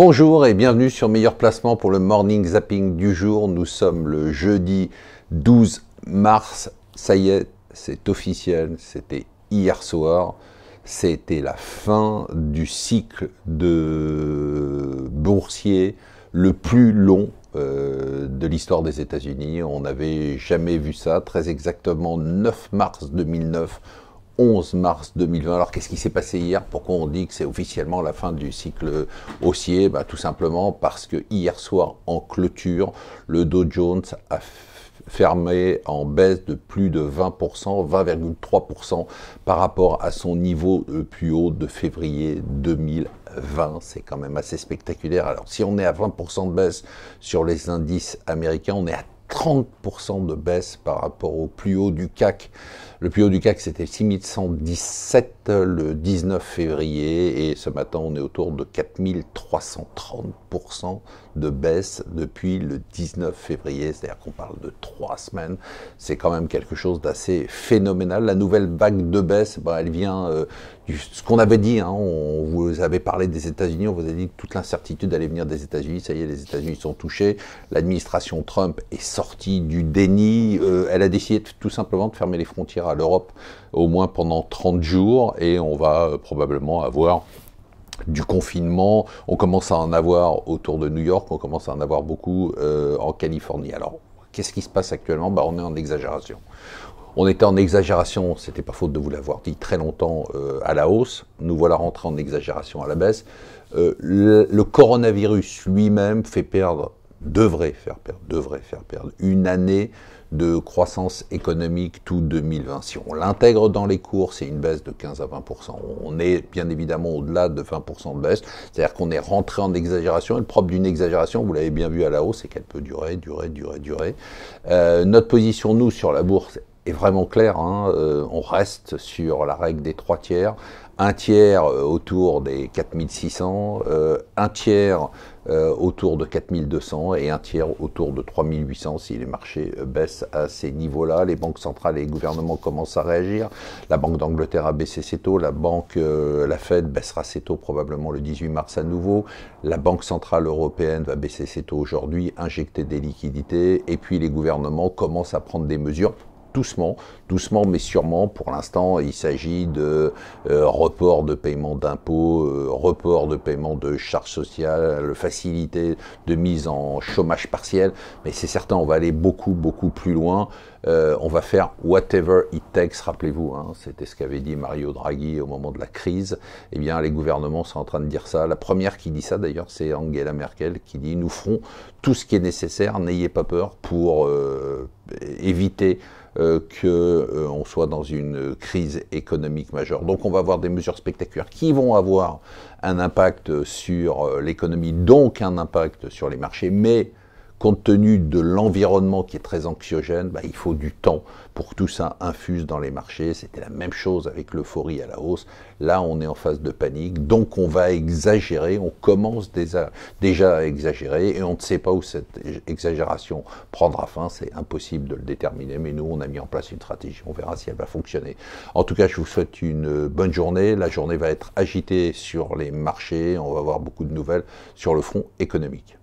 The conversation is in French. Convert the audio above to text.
Bonjour et bienvenue sur Meilleur Placement pour le Morning Zapping du jour. Nous sommes le jeudi 12 mars. Ça y est, c'est officiel. C'était hier soir. C'était la fin du cycle de boursier le plus long euh, de l'histoire des États-Unis. On n'avait jamais vu ça. Très exactement 9 mars 2009 11 mars 2020. Alors qu'est-ce qui s'est passé hier Pourquoi on dit que c'est officiellement la fin du cycle haussier bah, Tout simplement parce que hier soir en clôture, le Dow Jones a fermé en baisse de plus de 20%, 20,3% par rapport à son niveau le plus haut de février 2020. C'est quand même assez spectaculaire. Alors si on est à 20% de baisse sur les indices américains, on est à 30% de baisse par rapport au plus haut du CAC le plus haut du CAC, c'était 6117 euh, le 19 février et ce matin, on est autour de 4330% de baisse depuis le 19 février, c'est-à-dire qu'on parle de trois semaines. C'est quand même quelque chose d'assez phénoménal. La nouvelle vague de baisse, bah, elle vient euh, du, ce qu'on avait dit. Hein, on vous avait parlé des États-Unis, on vous a dit que toute l'incertitude allait venir des États-Unis. Ça y est, les États-Unis sont touchés. L'administration Trump est sortie du déni. Euh, elle a décidé tout simplement de fermer les frontières à l'Europe au moins pendant 30 jours et on va euh, probablement avoir du confinement. On commence à en avoir autour de New York, on commence à en avoir beaucoup euh, en Californie. Alors, qu'est-ce qui se passe actuellement bah, On est en exagération. On était en exagération, c'était pas faute de vous l'avoir dit, très longtemps euh, à la hausse. Nous voilà rentrés en exagération à la baisse. le, le, coronavirus lui-même fait perdre devrait faire perdre, devrait faire perdre une année de croissance économique tout 2020. Si on l'intègre dans les cours, c'est une baisse de 15 à 20 On est bien évidemment au-delà de 20 de baisse, c'est-à-dire qu'on est rentré en exagération. Et le propre d'une exagération, vous l'avez bien vu à la hausse, c'est qu'elle peut durer, durer, durer, durer. Euh, notre position, nous, sur la bourse est vraiment clair. Hein, euh, on reste sur la règle des trois tiers. Un tiers euh, autour des 4600, euh, un tiers autour de 4200 et un tiers autour de 3800 si les marchés baissent à ces niveaux-là. Les banques centrales et les gouvernements commencent à réagir. La Banque d'Angleterre a baissé ses taux. La banque, la Fed baissera ses taux probablement le 18 mars à nouveau. La Banque centrale européenne va baisser ses taux aujourd'hui, injecter des liquidités. Et puis les gouvernements commencent à prendre des mesures doucement, doucement mais sûrement. Pour l'instant, il s'agit de euh, report de paiement d'impôts, euh, report de paiement de charges sociales, facilité de mise en chômage partiel. Mais c'est certain, on va aller beaucoup, beaucoup plus loin. Euh, on va faire whatever it takes, rappelez-vous, hein. c'était ce qu'avait dit Mario Draghi au moment de la crise. Eh bien, les gouvernements sont en train de dire ça. La première qui dit ça, d'ailleurs, c'est Angela Merkel qui dit nous ferons tout ce qui est nécessaire, n'ayez pas peur pour éviter euh, qu'on euh, soit dans une crise économique majeure. Donc on va avoir des mesures spectaculaires qui vont avoir un impact sur euh, l'économie, donc un impact sur les marchés, mais compte tenu de l'environnement qui est très anxiogène, bah, il faut du temps pour que tout ça infuse dans les marchés. C'était la même chose avec l'euphorie à la hausse. Là, on est en phase de panique, donc on va exagérer, on commence déjà à exagérer et on ne sait pas où cette exagération prendra fin. C'est impossible de le déterminer, mais nous, on a mis en place une stratégie. On verra si elle va fonctionner. En tout cas, je vous souhaite une bonne journée. La journée va être agitée sur les marchés. On va avoir beaucoup de nouvelles sur le front économique.